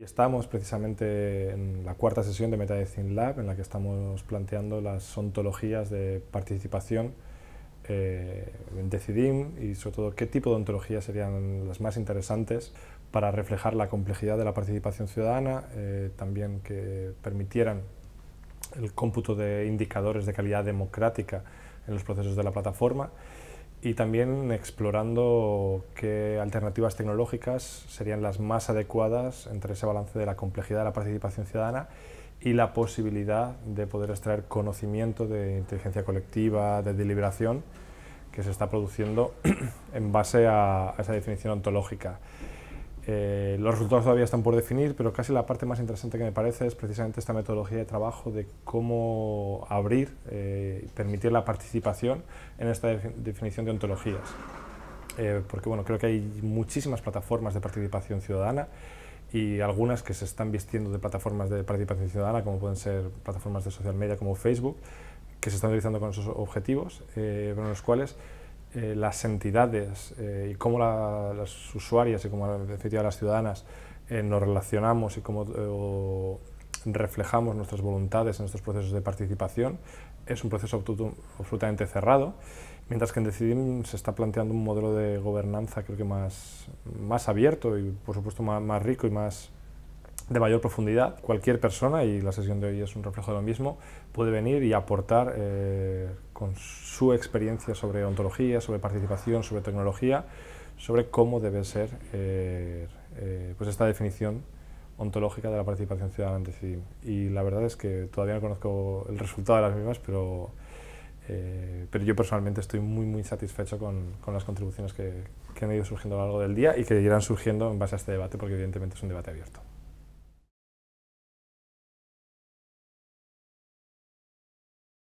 Estamos precisamente en la cuarta sesión de MetaDecine Lab, en la que estamos planteando las ontologías de participación eh, en Decidim y sobre todo qué tipo de ontologías serían las más interesantes para reflejar la complejidad de la participación ciudadana, eh, también que permitieran el cómputo de indicadores de calidad democrática en los procesos de la plataforma y también explorando qué alternativas tecnológicas serían las más adecuadas entre ese balance de la complejidad de la participación ciudadana y la posibilidad de poder extraer conocimiento de inteligencia colectiva, de deliberación, que se está produciendo en base a, a esa definición ontológica. Eh, los resultados todavía están por definir, pero casi la parte más interesante que me parece es precisamente esta metodología de trabajo de cómo abrir eh, y permitir la participación en esta definición de ontologías. Eh, porque bueno, creo que hay muchísimas plataformas de participación ciudadana y algunas que se están vistiendo de plataformas de participación ciudadana, como pueden ser plataformas de social media como Facebook, que se están utilizando con esos objetivos, con los cuales eh, las entidades eh, y cómo las usuarias y cómo de las ciudadanas eh, nos relacionamos y cómo reflejamos nuestras voluntades en estos procesos de participación es un proceso absolutamente cerrado, mientras que en Decidim se está planteando un modelo de gobernanza creo que más, más abierto y por supuesto más, rico y más de mayor profundidad. Cualquier persona, y la sesión de hoy es un reflejo de lo mismo, puede venir y aportar con su experiencia sobre ontología, sobre participación, sobre tecnología, sobre cómo debe ser eh, eh, pues esta definición ontológica de la participación ciudadana en Y la verdad es que todavía no conozco el resultado de las mismas, pero, eh, pero yo personalmente estoy muy, muy satisfecho con, las contribuciones que, que, han ido surgiendo a lo largo del día y que irán surgiendo en base a este debate, porque evidentemente es un debate abierto.